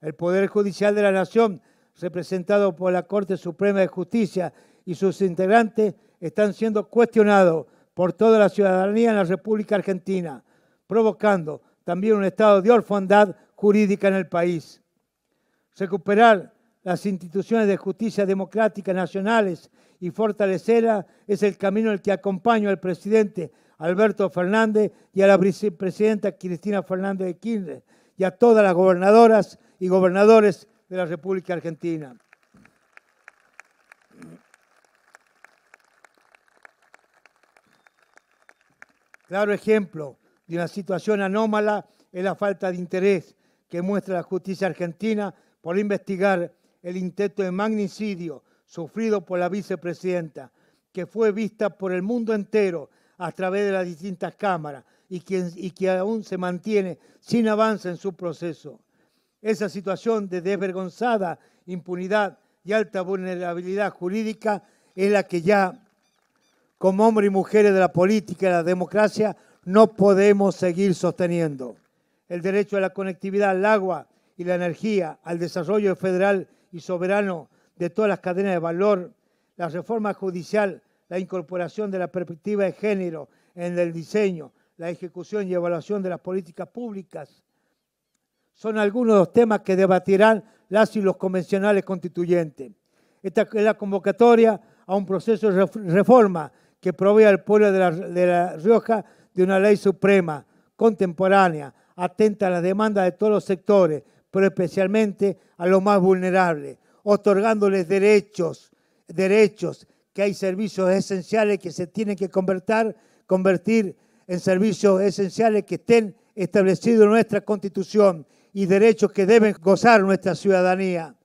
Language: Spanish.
El Poder Judicial de la Nación, representado por la Corte Suprema de Justicia y sus integrantes, están siendo cuestionados por toda la ciudadanía en la República Argentina, provocando también un estado de orfandad jurídica en el país. Recuperar las instituciones de justicia democrática nacionales y fortalecerla es el camino en el que acompaño al presidente Alberto Fernández y a la vicepresidenta Cristina Fernández de Kirchner y a todas las gobernadoras y gobernadores de la República Argentina. Claro ejemplo de una situación anómala es la falta de interés que muestra la justicia argentina por investigar el intento de magnicidio sufrido por la vicepresidenta, que fue vista por el mundo entero a través de las distintas cámaras, y, que aún se mantiene sin avance en su proceso. Esa situación de desvergonzada impunidad y alta vulnerabilidad jurídica es la que ya, como hombres y mujeres de la política y de la democracia, no podemos seguir sosteniendo. El derecho a la conectividad al agua y la energía, al desarrollo federal y soberano de todas las cadenas de valor, la reforma judicial, la incorporación de la perspectiva de género en el diseño, la ejecución y evaluación de las políticas públicas. Son algunos de los temas que debatirán las y los convencionales constituyentes. Esta es la convocatoria a un proceso de reforma que provea al pueblo de la, Rioja de una ley suprema, contemporánea, atenta a las demandas de todos los sectores, pero especialmente a los más vulnerables, otorgándoles derechos, derechos, que hay servicios esenciales que se tienen que convertir, convertir en servicios esenciales que estén establecidos en nuestra constitución y derechos que deben gozar nuestra ciudadanía.